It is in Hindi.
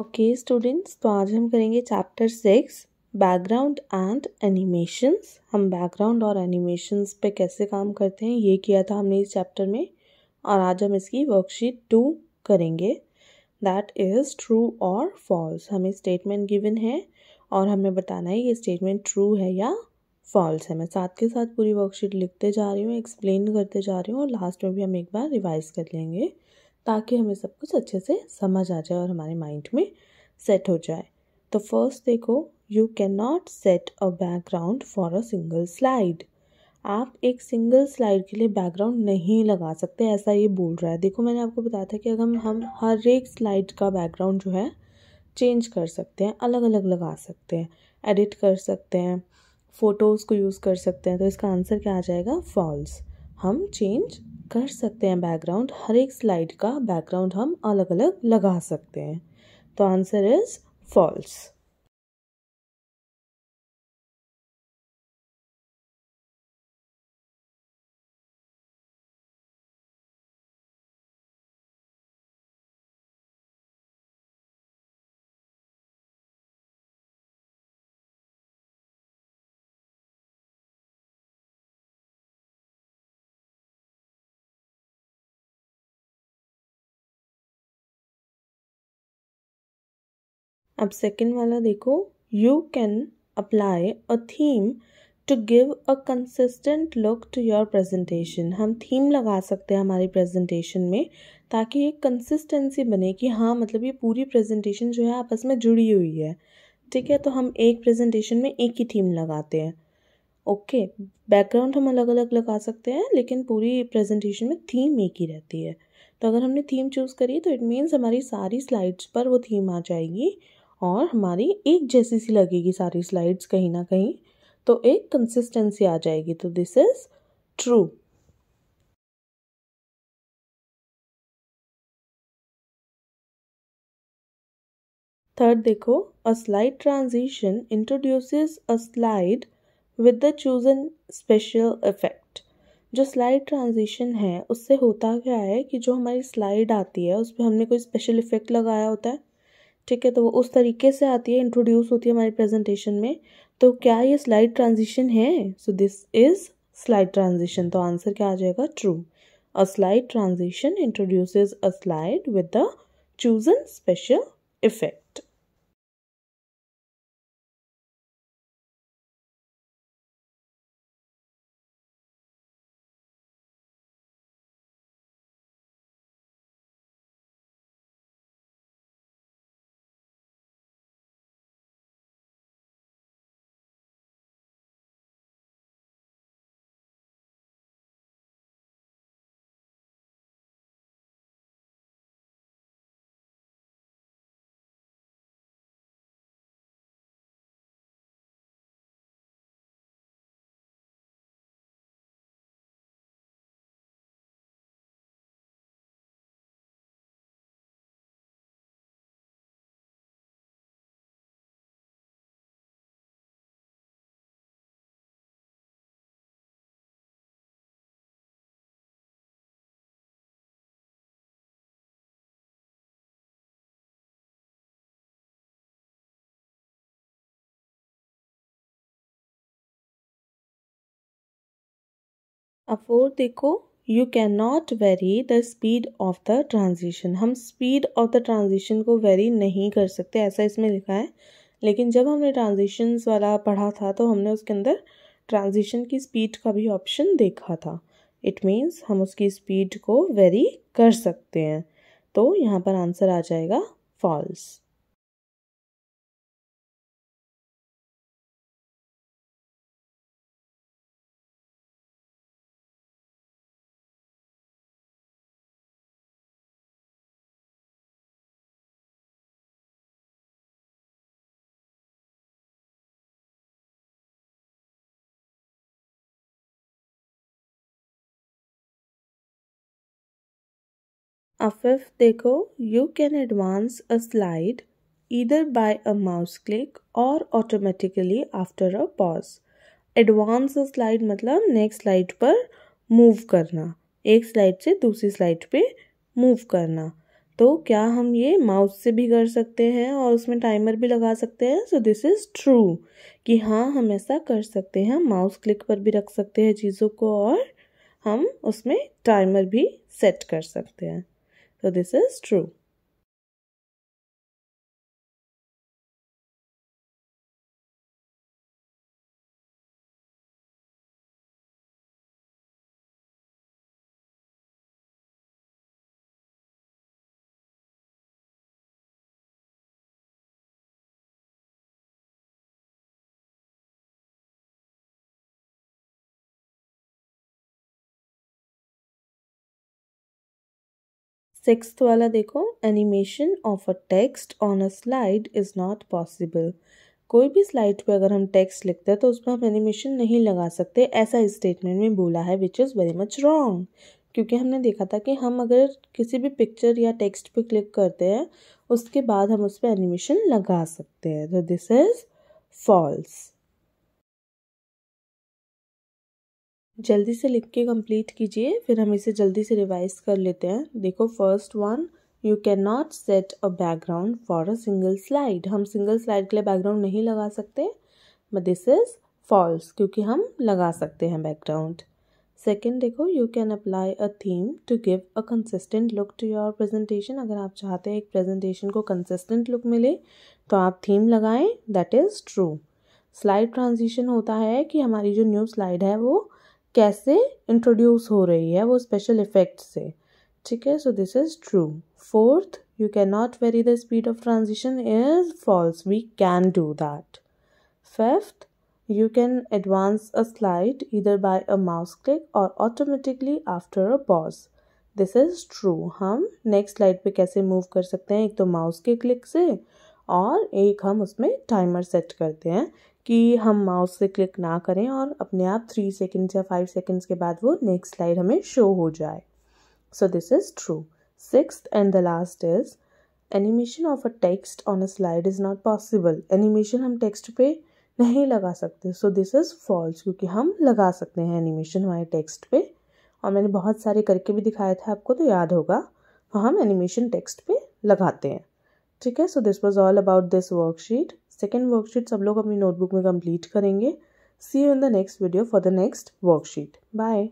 ओके स्टूडेंट्स तो आज हम करेंगे chapter six background and animations हम बैकग्राउंड और एनिमेशंस पे कैसे काम करते हैं ये किया था हमने इस चैप्टर में और आज हम इसकी वर्कशीट टू करेंगे दैट इज़ ट्रू और फॉल्स हमें स्टेटमेंट गिवन है और हमें बताना है ये स्टेटमेंट ट्रू है या फॉल्स है मैं साथ के साथ पूरी वर्कशीट लिखते जा रही हूँ एक्सप्लेन करते जा रही हूँ और लास्ट में भी हम एक बार रिवाइज कर लेंगे ताकि हमें सब कुछ अच्छे से समझ आ जाए और हमारे माइंड में सेट हो जाए तो फर्स्ट देखो you can not set a background for a single slide आप एक सिंगल स्लाइड के लिए बैकग्राउंड नहीं लगा सकते ऐसा ये बोल रहा है देखो मैंने आपको बताया था कि अगर हम हर एक स्लाइड का बैकग्राउंड जो है चेंज कर सकते हैं अलग अलग लगा सकते हैं एडिट कर सकते हैं फ़ोटोज़ को यूज़ कर सकते हैं तो इसका आंसर क्या आ जाएगा फॉल्स हम चेंज कर सकते हैं बैकग्राउंड हर एक स्लाइड का बैकग्राउंड हम अलग अलग लगा सकते हैं तो आंसर इज़ फॉल्स अब सेकेंड वाला देखो you can apply a theme to give a consistent look to your presentation हम थीम लगा सकते हैं हमारी प्रेजेंटेशन में ताकि एक कंसिस्टेंसी बने कि हाँ मतलब ये पूरी प्रेजेंटेशन जो है आपस में जुड़ी हुई है ठीक है तो हम एक प्रेजेंटेशन में एक ही थीम लगाते हैं ओके बैकग्राउंड हम अलग अलग लगा सकते हैं लेकिन पूरी प्रेजेंटेशन में थीम एक ही रहती है तो अगर हमने थीम चूज़ करी तो इट मीन्स हमारी सारी स्लाइड्स पर वो थीम आ जाएगी और हमारी एक जैसी सी लगेगी सारी स्लाइड्स कहीं ना कहीं तो एक कंसिस्टेंसी आ जाएगी तो दिस इज़ ट्रू थर्ड देखो a slide transition introduces a slide with the chosen special effect जो स्लाइड ट्रांजिशन है उससे होता क्या है कि जो हमारी स्लाइड आती है उस पर हमने कोई स्पेशल इफेक्ट लगाया होता है ठीक है तो वो उस तरीके से आती है इंट्रोड्यूस होती है हमारी प्रेजेंटेशन में तो क्या ये स्लाइड ट्रांजिशन है so this is slide transition तो आंसर क्या आ जाएगा true a slide transition introduces a slide with the chosen special effect अब फोर देखो you can not vary the speed of the transition हम स्पीड ऑफ द ट्रांजिशन को वेरी नहीं कर सकते ऐसा इसमें लिखा है लेकिन जब हमने ट्रांजिशंस वाला पढ़ा था तो हमने उसके अंदर ट्रांजिशन की स्पीड का भी ऑप्शन देखा था इट मीन्स हम उसकी स्पीड को वेरी कर सकते हैं तो यहाँ पर आंसर आ जाएगा फॉल्स अब फिफ्थ देखो you can advance a slide इधर बाय अ माउस क्लिक और automatically after a pause advance a slide मतलब नेक्स्ट स्लाइड पर मूव करना एक स्लाइड से दूसरी स्लाइड पे मूव करना तो क्या हम ये माउस से भी कर सकते हैं और उसमें टाइमर भी लगा सकते हैं सो दिस इज़ ट्रू कि हाँ हम ऐसा कर सकते हैं माउस क्लिक पर भी रख सकते हैं चीज़ों को और हम उसमें टाइमर भी सेट कर सकते हैं So this is true. Six वाला देखो animation of a text on a slide is not possible कोई भी स्लाइड पे अगर हम टेक्स्ट लिखते हैं तो उसमें हम एनिमेशन नहीं लगा सकते ऐसा स्टेटमेंट में बोला है which is very much wrong क्योंकि हमने देखा था कि हम अगर किसी भी पिक्चर या टेक्स्ट पे क्लिक करते हैं उसके बाद हम उस पर एनिमेशन लगा सकते हैं तो दिस इज़ फॉल्स जल्दी से लिख के कंप्लीट कीजिए फिर हम इसे जल्दी से रिवाइज कर लेते हैं देखो first one you can not set a background for a single slide हम सिंगल स्लाइड के लिए बैकग्राउंड नहीं लगा सकते बट दिस इज़ फॉल्स क्योंकि हम लगा सकते हैं बैकग्राउंड सेकेंड देखो you can apply a theme to give a consistent look to your presentation अगर आप चाहते हैं एक प्रेजेंटेशन को कंसिस्टेंट लुक मिले तो आप थीम लगाएं that is true slide transition होता है कि हमारी जो न्यू स्लाइड है वो कैसे इंट्रोड्यूस हो रही है वो स्पेशल इफेक्ट से ठीक है so this is true fourth you can not vary the speed of transition is false we can do that fifth you can advance a slide इधर बाय अ माउस क्लिक और automatically after a pause this is true हम नेक्स्ट स्लाइड पे कैसे मूव कर सकते हैं एक तो माउस के क्लिक से और एक हम उसमें टाइमर सेट करते हैं कि हम माउस से क्लिक ना करें और अपने आप थ्री सेकेंड्स या फाइव सेकेंड्स के बाद वो नेक्स्ट स्लाइड हमें शो हो जाए so this is true six and the last is animation of a text on a slide is not possible animation हम टेक्स्ट पे नहीं लगा सकते सो दिस इज़ फॉल्स क्योंकि हम लगा सकते हैं एनिमेशन हमारे टेक्स्ट पे और मैंने बहुत सारे करके भी दिखाया था आपको तो याद होगा हम एनिमेशन टेक्स्ट पे लगाते हैं ठीक है so this was all about this worksheet second worksheet सब लोग अपनी नोटबुक में कंप्लीट करेंगे see you in the next video for the next worksheet bye